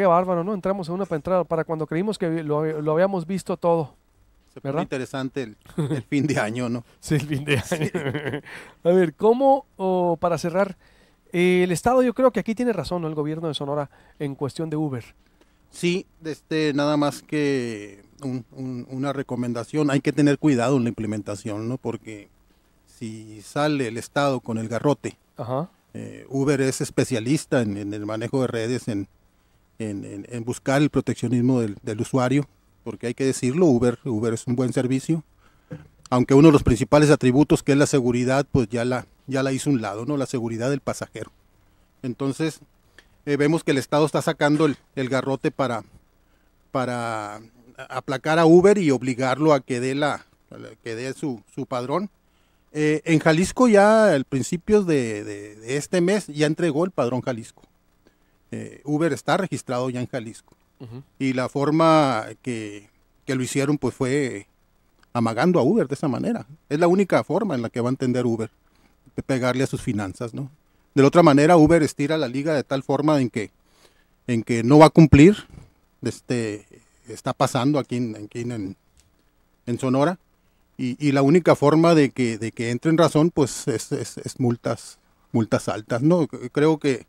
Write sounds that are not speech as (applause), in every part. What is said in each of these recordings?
Qué bárbaro, ¿no? Entramos en una para entrar para cuando creímos que lo, habíamos visto todo. Se interesante (laughs) el, fin de año, ¿no? Sí, el fin de año. (laughs) A ver, ¿cómo, para cerrar, el Estado yo creo que aquí tiene razón, ¿no? El gobierno de Sonora en cuestión de Uber. Sí, este, nada más que una recomendación, hay que tener cuidado en la implementación, ¿no? Porque si sale el Estado con el garrote, eh, Uber es especialista en, en, el manejo de redes, en, en, buscar el proteccionismo del, usuario, porque hay que decirlo, Uber, Uber es un buen servicio, aunque uno de los principales atributos que es la seguridad, pues ya la, ya la hizo un lado, ¿no? La seguridad del pasajero. Entonces, eh, vemos que el Estado está sacando el, garrote para, para aplacar a Uber y obligarlo a que dé, la, que dé su, padrón. Eh, en Jalisco ya, al principio de, este mes, ya entregó el padrón Jalisco. Eh, Uber está registrado ya en Jalisco. Y la forma que, lo hicieron pues fue amagando a Uber de esa manera. Es la única forma en la que va a entender Uber, de pegarle a sus finanzas, ¿no? De la otra manera, Uber estira la liga de tal forma en que, en que no va a cumplir. Este, está pasando aquí, en, en, Sonora. Y, y, la única forma de que, de que entre en razón, pues, es, es, es multas, multas altas, ¿no? Creo que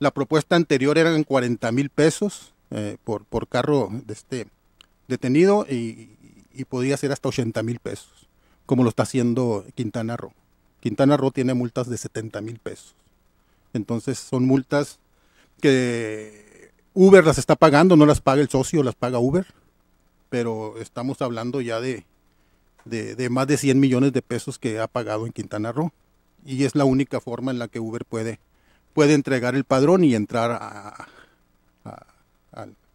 la propuesta anterior eran 40 mil pesos eh, por, por carro de este detenido y, podía ser hasta 80 mil pesos, como lo está haciendo Quintana Roo. Quintana Roo tiene multas de 70 mil pesos. Entonces son multas que Uber las está pagando, no las paga el socio, las paga Uber, pero estamos hablando ya de, de, de, más de 100 millones de pesos que ha pagado en Quintana Roo. Y es la única forma en la que Uber puede puede entregar el padrón y entrar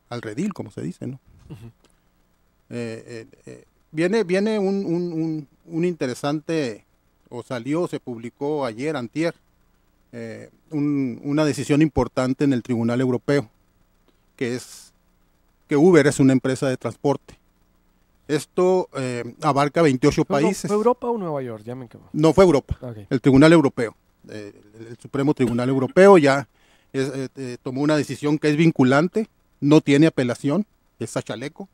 al, redil, como se dice, ¿no? Eh, eh, eh, viene viene un, interesante, o salió, se publicó ayer, antier, una decisión importante en el Tribunal Europeo, que es que Uber es una empresa de transporte. Esto abarca 28 países. ¿Fue Europa o Nueva York? no, fue Europa, el Tribunal Europeo. Eh, el Supremo Tribunal Europeo ya eh, eh, tomó una decisión que es vinculante, no tiene apelación, es a chaleco.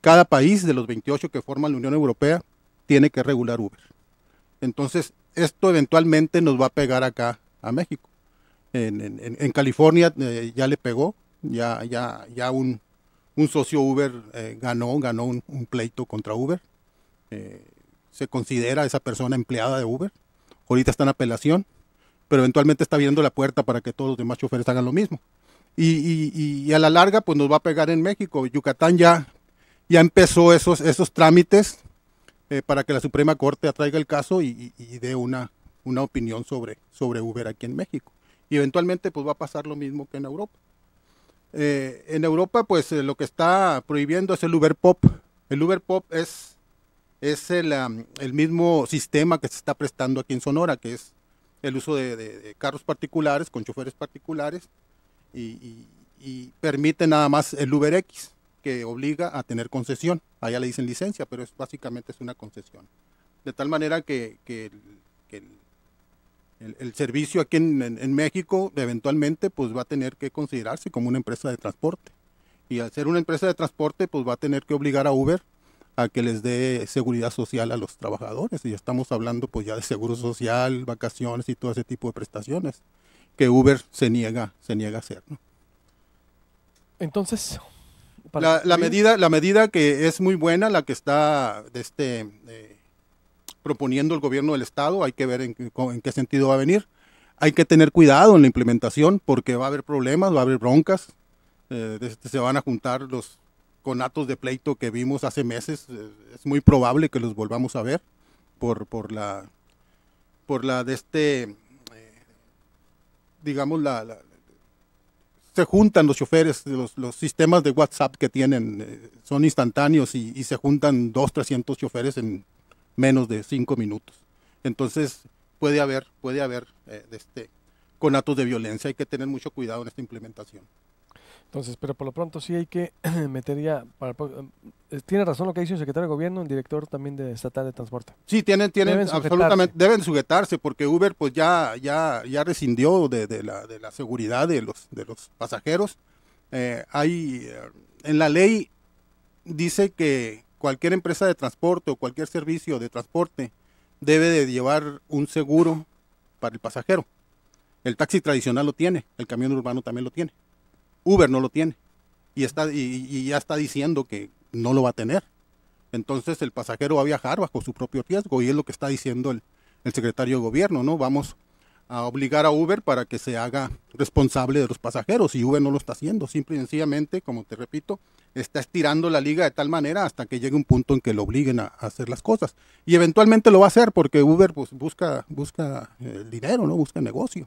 cada país de los 28 que forman la Unión Europea tiene que regular Uber. Entonces, esto eventualmente nos va a pegar acá a México. En, California ya le pegó, ya, ya, ya un, socio Uber ganó, ganó un, pleito contra Uber. se considera esa persona empleada de Uber ahorita está en apelación, pero eventualmente está abriendo la puerta para que todos los demás choferes hagan lo mismo. Y, y, y a la larga, pues nos va a pegar en México. Yucatán ya, ya empezó esos, esos trámites eh, para que la Suprema Corte atraiga el caso y, dé una, una opinión sobre, sobre Uber aquí en México. Y eventualmente, pues va a pasar lo mismo que en Europa. Eh, en Europa, pues eh, lo que está prohibiendo es el Uber Pop. El Uber Pop es es el, mismo sistema que se está prestando aquí en Sonora, que es el uso de, carros particulares con choferes particulares y, permite nada más el UberX, que obliga a tener concesión. Allá le dicen licencia, pero es básicamente es una concesión. De tal manera que, el, servicio aquí en, México eventualmente pues va a tener que considerarse como una empresa de transporte. Y al ser una empresa de transporte pues va a tener que obligar a Uber a que les dé seguridad social a los trabajadores. Y estamos hablando pues ya de seguro social, vacaciones y todo ese tipo de prestaciones que Uber se niega, se niega a hacer. ¿no? Entonces, la, la, medida, la medida que es muy buena, la que está de este, eh, proponiendo el gobierno del estado, hay que ver en, qué sentido va a venir. Hay que tener cuidado en la implementación porque va a haber problemas, va a haber broncas, eh, se van a juntar los conatos de pleito que vimos hace meses, eh, es muy probable que los volvamos a ver por, por la por la de este eh, digamos la, se juntan los choferes los, sistemas de WhatsApp que tienen eh, son instantáneos y, se juntan dos 300 choferes en menos de cinco minutos entonces puede haber puede haber de este conatos de violencia hay que tener mucho cuidado en esta implementación entonces, pero por lo pronto sí hay que (clears throat) meter ya. Para, em, eh, tiene razón lo que dice el secretario de gobierno, el director también de estatal de transporte. Sí, tienen, tienen, deben absolutamente, deben sujetarse porque Uber pues ya, ya, ya rescindió de, de, la, seguridad de los, de los pasajeros. Eh, hay, eh, en la ley dice que cualquier empresa de transporte o cualquier servicio de transporte debe de llevar un seguro para el pasajero. El taxi tradicional lo tiene, el camión urbano también lo tiene. Uber no lo tiene y, está, y, ya está diciendo que no lo va a tener. Entonces el pasajero va a viajar bajo su propio riesgo y es lo que está diciendo el, el, secretario de gobierno, ¿no? Vamos a obligar a Uber para que se haga responsable de los pasajeros y Uber no lo está haciendo, simple y sencillamente, como te repito, está estirando la liga de tal manera hasta que llegue un punto en que lo obliguen a, hacer las cosas y eventualmente lo va a hacer porque Uber pues, busca, busca eh, dinero, ¿no? Busca negocio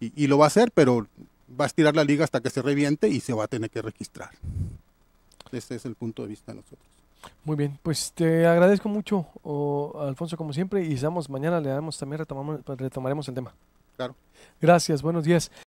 y lo va a hacer, pero va a estirar la liga hasta que se reviente y se va a tener que registrar. Ese es el punto de vista de nosotros. Muy bien, pues te agradezco mucho, Alfonso, como siempre, y estamos mañana le damos también pues retomaremos el tema. Claro. Gracias, buenos días.